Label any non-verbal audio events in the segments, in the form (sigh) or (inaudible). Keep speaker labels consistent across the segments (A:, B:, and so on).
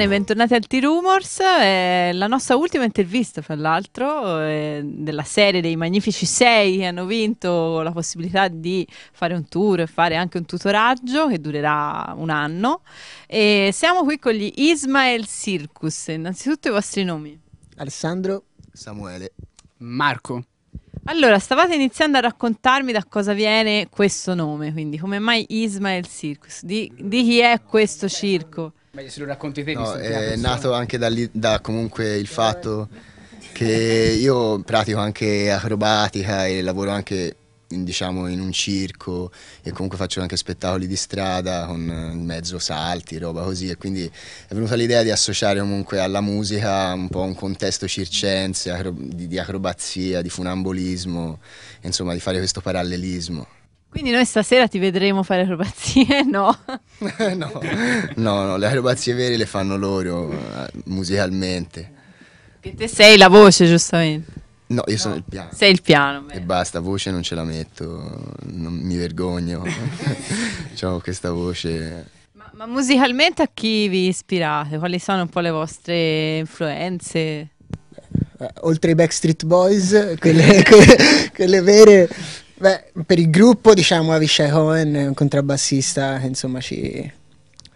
A: bene, bentornati al T-Rumors, è la nostra ultima intervista fra l'altro eh, della serie dei magnifici sei che hanno vinto la possibilità di fare un tour e fare anche un tutoraggio che durerà un anno e siamo qui con gli Ismael Circus, innanzitutto i vostri nomi Alessandro
B: Samuele Marco
A: allora, stavate iniziando a raccontarmi da cosa viene questo nome, quindi come mai Ismael Circus? Di, di chi è questo circo?
B: Meglio se lo racconti te. No, è nato
C: anche da, lì, da comunque il eh, fatto che io pratico anche acrobatica e lavoro anche in, diciamo, in un circo e comunque faccio anche spettacoli di strada con eh, mezzo salti, roba così e quindi è venuta l'idea di associare comunque alla musica un po' un contesto circense, di, di acrobazia, di funambolismo, insomma di fare questo parallelismo.
A: Quindi noi stasera ti vedremo fare acrobazie? (laughs) No. (laughs) no.
C: no, no, le acrobazie vere le fanno loro eh, musicalmente.
A: Che te sei la voce, giustamente.
C: No, io no. sono il piano. Sei il piano. Bene. E basta, voce non ce la metto, non mi vergogno. Ho (laughs) diciamo questa voce.
A: Ma, ma musicalmente a chi vi ispirate? Quali sono un po' le vostre influenze? Eh,
D: oltre ai Backstreet Boys, quelle, quelle, quelle vere, Beh, per il gruppo, diciamo, Avishai Cohen è un contrabbassista che insomma ci,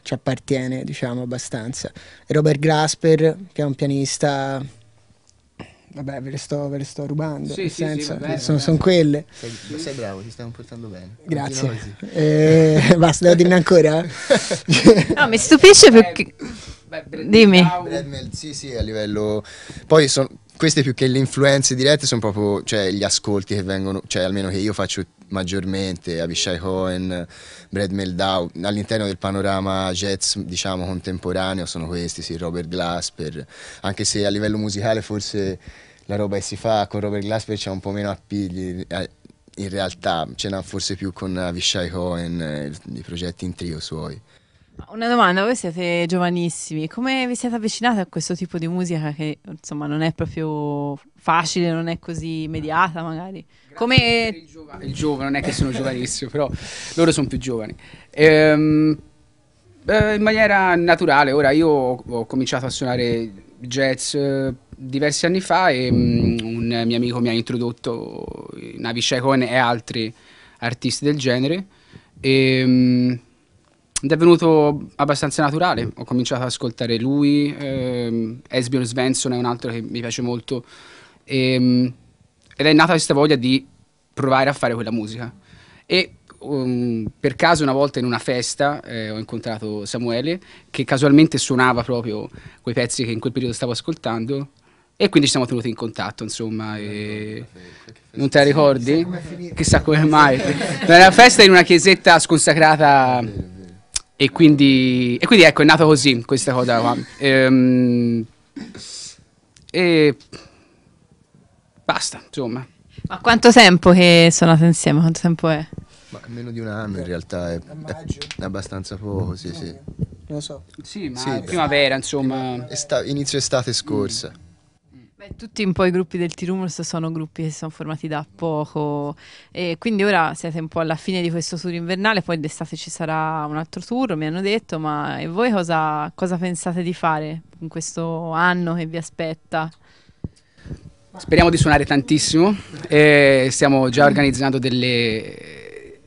D: ci appartiene, diciamo, abbastanza. E Robert Grasper, che è un pianista vabbè, ve le sto, ve le sto rubando. Sì, nel sì, senso, sì, sono, sono, quelle. Sei, sei, bravo, ti stiamo portando bene. Grazie. Eh, (laughs) basta, devo dirne ancora? (laughs) no, mi stupisce eh, perché. Dimmi.
C: sì, sì, a livello. Poi sono queste più che le influenze dirette sono proprio cioè, gli ascolti che vengono, cioè almeno che io faccio maggiormente, Abishai Cohen, Brad Meldau, all'interno del panorama jazz diciamo contemporaneo sono questi, sì, Robert Glasper, anche se a livello musicale forse la roba che si fa con Robert Glasper c'è un po' meno appigli, eh, in realtà ce n'ha forse più con Abishai Cohen, eh, i progetti in trio suoi.
A: Una domanda, voi siete giovanissimi, come vi siete avvicinati a questo tipo di musica che insomma non è proprio facile, non è così immediata magari? Come... Il,
B: giova- il giovane, non è che sono (laughs) giovanissimo, però loro sono più giovani. Ehm, eh, in maniera naturale, ora io ho cominciato a suonare jazz eh, diversi anni fa e mm, un mio amico mi ha introdotto Navi Shekon e altri artisti del genere. E, ehm, ed è venuto abbastanza naturale. Mm. Ho cominciato ad ascoltare lui, ehm, Esbjorn Svensson è un altro che mi piace molto, ehm, ed è nata questa voglia di provare a fare quella musica. E um, per caso una volta in una festa eh, ho incontrato Samuele che casualmente suonava proprio quei pezzi che in quel periodo stavo ascoltando e quindi ci siamo tenuti in contatto, insomma. E... Non te la ricordi? Chissà come mai. Era una festa in una chiesetta sconsacrata e quindi, e quindi ecco, è nato così questa cosa qua. Ehm, e basta, insomma.
A: Ma quanto tempo che sono nati insieme? Quanto tempo è?
B: Ma meno di un anno in realtà, è,
C: è abbastanza poco, sì, sì.
D: Non lo so.
A: Sì,
C: ma sì. primavera,
B: insomma.
C: Esta- inizio estate scorsa. Mm.
A: Beh, tutti un po' i gruppi del T-Rumors sono gruppi che si sono formati da poco e quindi ora siete un po' alla fine di questo tour invernale, poi d'estate ci sarà un altro tour, mi hanno detto, ma e voi cosa, cosa pensate di fare in questo anno che vi aspetta?
B: Speriamo di suonare tantissimo, eh, stiamo già organizzando delle,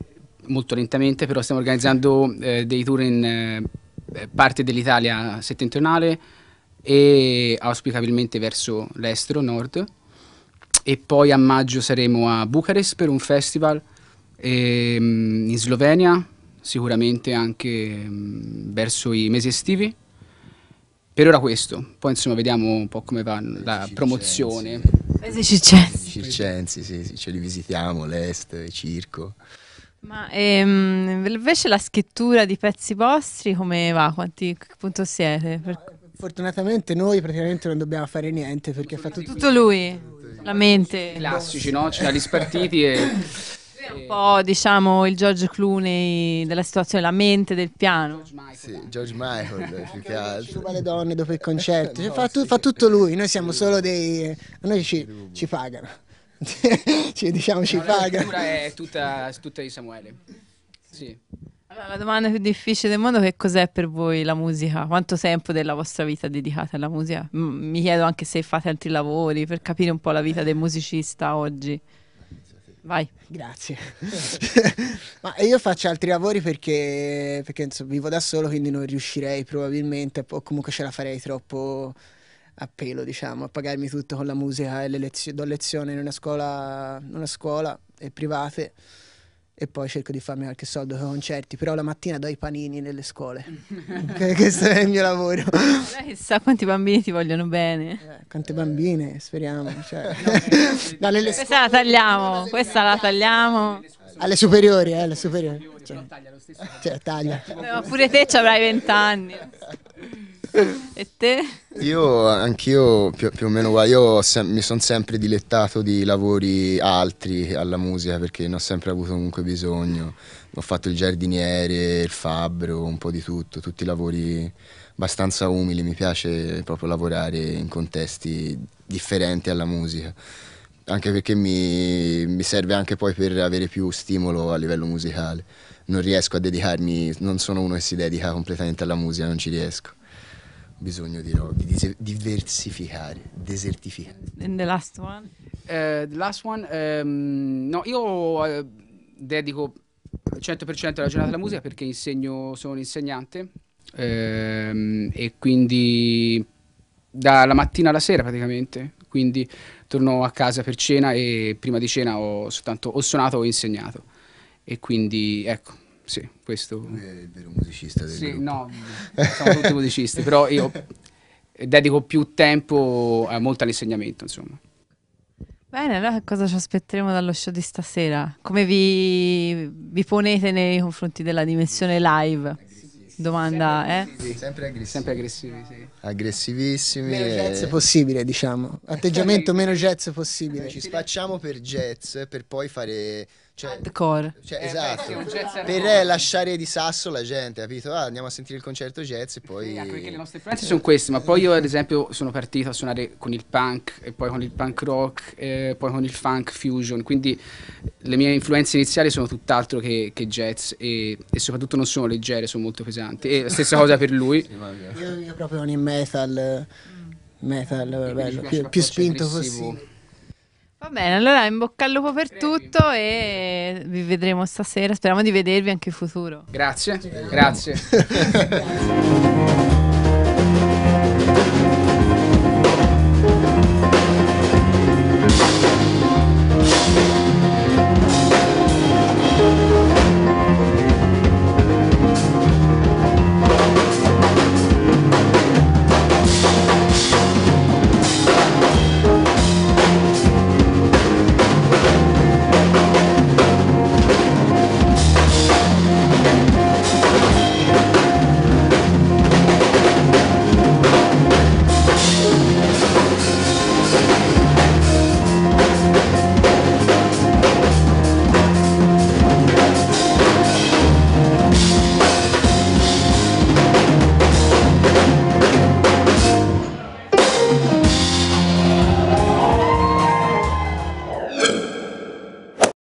B: molto lentamente, però stiamo organizzando eh, dei tour in eh, parte dell'Italia settentrionale, e auspicabilmente verso l'estero, nord. E poi a maggio saremo a Bucarest per un festival, e, ehm, in Slovenia, sicuramente anche mm, verso i mesi estivi. Per ora questo, poi insomma vediamo un po' come va la promozione.
A: Paesi circensi.
B: Circensi, sì, sì, ce li visitiamo, l'est, il circo.
A: Ma ehm, invece la scrittura di pezzi vostri come va? Quanti punto siete? Per...
D: Fortunatamente noi praticamente non dobbiamo fare niente perché ha fatto tutto
A: lui, la mente. I Classici, no? C'era
B: cioè, gli spartiti e...
A: Un po' diciamo il George Clooney della situazione, la mente
D: del piano.
C: Sì, George Michael più (laughs) che altro.
B: Ruba le
D: donne dopo il concerto, cioè, (laughs) fa, tu, fa, tutto lui, noi siamo solo dei... A noi ci, ci pagano, (laughs) cioè, diciamo ci no, pagano. La cultura
B: è tutta, tutta di Samuele. Sì.
A: La domanda più difficile del mondo è che cos'è per voi la musica? Quanto tempo della vostra vita dedicate alla musica? M- mi chiedo anche se fate altri lavori per capire un po' la vita del musicista oggi.
D: Vai. Grazie. (laughs) Ma io faccio altri lavori perché, perché insomma, vivo da solo, quindi non riuscirei probabilmente, o comunque ce la farei troppo a pelo, diciamo, a pagarmi tutto con la musica e le lezio- do lezioni in una scuola, una scuola e eh, private e poi cerco di farmi qualche soldo con concerti, però la mattina do i panini nelle scuole, okay, (laughs) questo è il mio lavoro. Allora, chissà quanti bambini ti vogliono bene. Eh, quante bambine, speriamo. Cioè. no, no, questa
A: la tagliamo, questa la tagliamo.
D: Alle superiori, eh, alle superiori. Cioè, taglia lo stesso. Cioè, taglia.
A: ma pure te ci avrai vent'anni. (laughs) E te?
C: Io anch'io più, più, o meno guarda, io mi sono sempre dilettato di lavori altri alla musica perché ne ho sempre avuto comunque bisogno. Ho fatto il giardiniere, il fabbro, un po' di tutto, tutti lavori abbastanza umili, mi piace proprio lavorare in contesti differenti alla musica anche perché mi, mi, serve anche poi per avere più stimolo a livello musicale. Non riesco a dedicarmi, non sono uno che si dedica completamente alla musica, non ci riesco bisogno di, no, di diversificare, desertificare.
B: And the last one? Uh, the last one, um, no, io uh, dedico 100% della giornata alla musica perché insegno, sono un insegnante um, e quindi dalla mattina alla sera praticamente, quindi torno a casa per cena e prima di cena ho soltanto o suonato o insegnato e quindi ecco sì, questo... è il vero musicista del sì, gruppo. no, siamo tutti musicisti, però io dedico più tempo eh, molto all'insegnamento, insomma.
A: Bene, allora cosa ci aspetteremo dallo show di stasera? Come vi, vi ponete nei confronti della dimensione live? Domanda, sempre
C: eh? Sempre aggressivi. Sempre aggressivi, sì. Aggressivissimi.
D: Meno jazz e... possibile, diciamo. Atteggiamento meno jazz possibile. Ci
C: spacciamo per jazz per poi fare cioè, Hardcore. Cioè, eh, esatto. Per lasciare di sasso la gente, capito? Ah, andiamo a sentire il concerto jazz e poi... Sì, perché le nostre influenze sono
B: queste, ma poi io ad esempio sono partito a suonare con il punk, e poi con il punk rock, e poi con il funk fusion, quindi le mie influenze iniziali sono tutt'altro che, che jazz e, e, soprattutto non sono leggere, sono molto pesanti. E la stessa cosa per lui. Sì,
D: io, io proprio con il metal mm. metal, bello, più, più spinto possibile. Va bene, allora in
A: bocca al lupo per tutto e vi vedremo stasera. Speriamo di vedervi anche in futuro.
B: Grazie, grazie. (laughs)